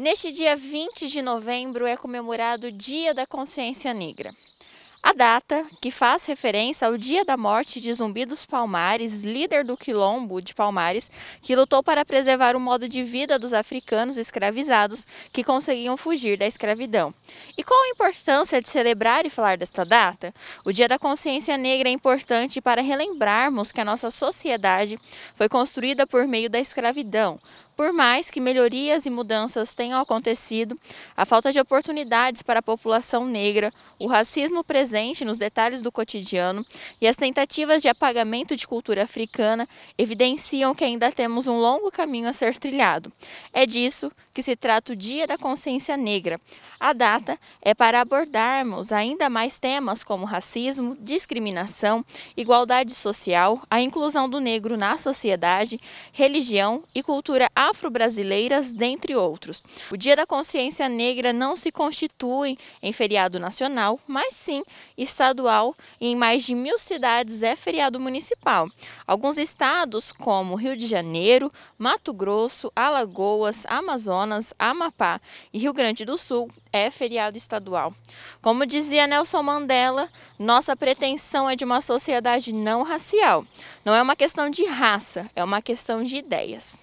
Neste dia 20 de novembro é comemorado o Dia da Consciência Negra. A data, que faz referência ao dia da morte de Zumbi dos Palmares, líder do quilombo de Palmares, que lutou para preservar o modo de vida dos africanos escravizados que conseguiam fugir da escravidão. E qual a importância de celebrar e falar desta data? O Dia da Consciência Negra é importante para relembrarmos que a nossa sociedade foi construída por meio da escravidão, por mais que melhorias e mudanças tenham acontecido, a falta de oportunidades para a população negra, o racismo presente nos detalhes do cotidiano e as tentativas de apagamento de cultura africana evidenciam que ainda temos um longo caminho a ser trilhado. É disso que se trata o Dia da Consciência Negra. A data é para abordarmos ainda mais temas como racismo, discriminação, igualdade social, a inclusão do negro na sociedade, religião e cultura afro-brasileiras, dentre outros. O Dia da Consciência Negra não se constitui em feriado nacional, mas sim estadual e em mais de mil cidades é feriado municipal. Alguns estados, como Rio de Janeiro, Mato Grosso, Alagoas, Amazonas, Amapá e Rio Grande do Sul, é feriado estadual. Como dizia Nelson Mandela, nossa pretensão é de uma sociedade não racial. Não é uma questão de raça, é uma questão de ideias.